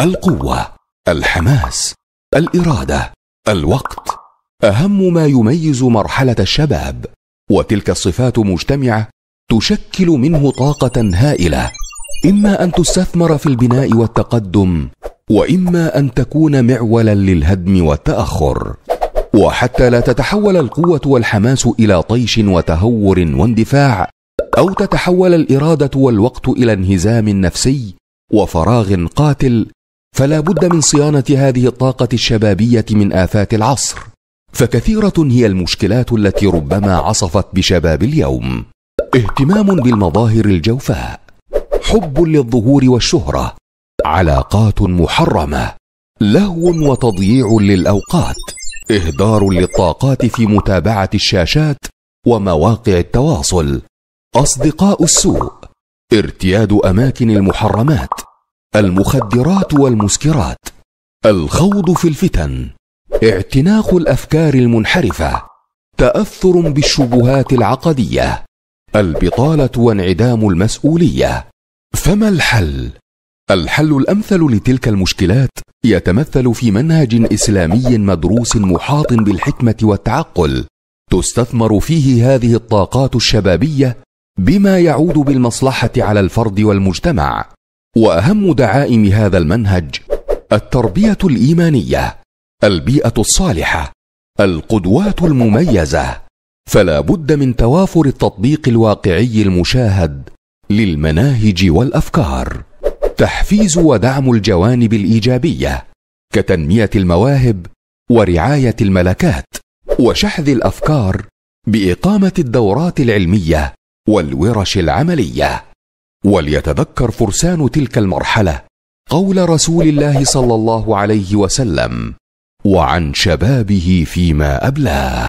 القوه الحماس الاراده الوقت اهم ما يميز مرحله الشباب وتلك الصفات مجتمعه تشكل منه طاقه هائله اما ان تستثمر في البناء والتقدم واما ان تكون معولا للهدم والتاخر وحتى لا تتحول القوه والحماس الى طيش وتهور واندفاع او تتحول الاراده والوقت الى انهزام نفسي وفراغ قاتل فلا بد من صيانه هذه الطاقه الشبابيه من افات العصر فكثيره هي المشكلات التي ربما عصفت بشباب اليوم اهتمام بالمظاهر الجوفاء حب للظهور والشهره علاقات محرمه لهو وتضييع للاوقات اهدار للطاقات في متابعه الشاشات ومواقع التواصل اصدقاء السوء ارتياد اماكن المحرمات المخدرات والمسكرات الخوض في الفتن اعتناق الافكار المنحرفه تاثر بالشبهات العقديه البطاله وانعدام المسؤوليه فما الحل الحل الامثل لتلك المشكلات يتمثل في منهج اسلامي مدروس محاط بالحكمه والتعقل تستثمر فيه هذه الطاقات الشبابيه بما يعود بالمصلحه على الفرد والمجتمع واهم دعائم هذا المنهج التربيه الايمانيه البيئه الصالحه القدوات المميزه فلا بد من توافر التطبيق الواقعي المشاهد للمناهج والافكار تحفيز ودعم الجوانب الايجابيه كتنميه المواهب ورعايه الملكات وشحذ الافكار باقامه الدورات العلميه والورش العمليه وليتذكر فرسان تلك المرحله قول رسول الله صلى الله عليه وسلم وعن شبابه فيما ابلاه